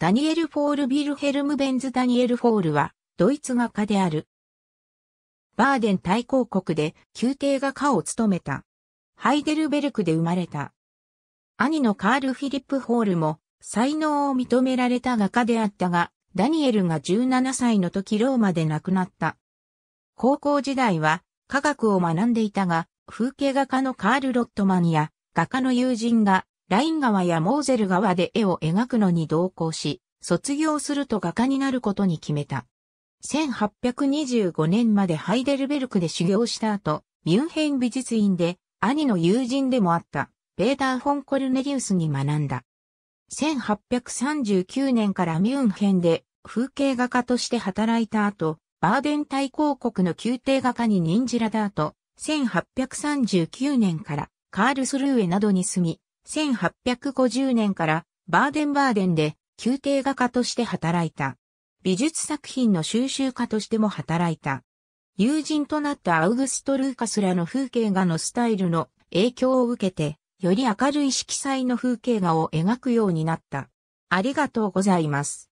ダニエル・フォール・ビルヘルム・ベンズ・ダニエル・フォールは、ドイツ画家である。バーデン大公国で宮廷画家を務めた。ハイデルベルクで生まれた。兄のカール・フィリップ・ホールも才能を認められた画家であったが、ダニエルが17歳の時ローマで亡くなった。高校時代は科学を学んでいたが、風景画家のカール・ロットマンや画家の友人がライン川やモーゼル川で絵を描くのに同行し、卒業すると画家になることに決めた。1825年までハイデルベルクで修行した後、ミュンヘン美術院で兄の友人でもあったベーダー・フォン・コルネリウスに学んだ。1839年からミュンヘンで風景画家として働いた後、バーデン大公国の宮廷画家に任じられた後、1839年からカールスルーエなどに住み、1850年からバーデンバーデンで宮廷画家として働いた。美術作品の収集家としても働いた。友人となったアウグスト・ルーカスらの風景画のスタイルの影響を受けて、より明るい色彩の風景画を描くようになった。ありがとうございます。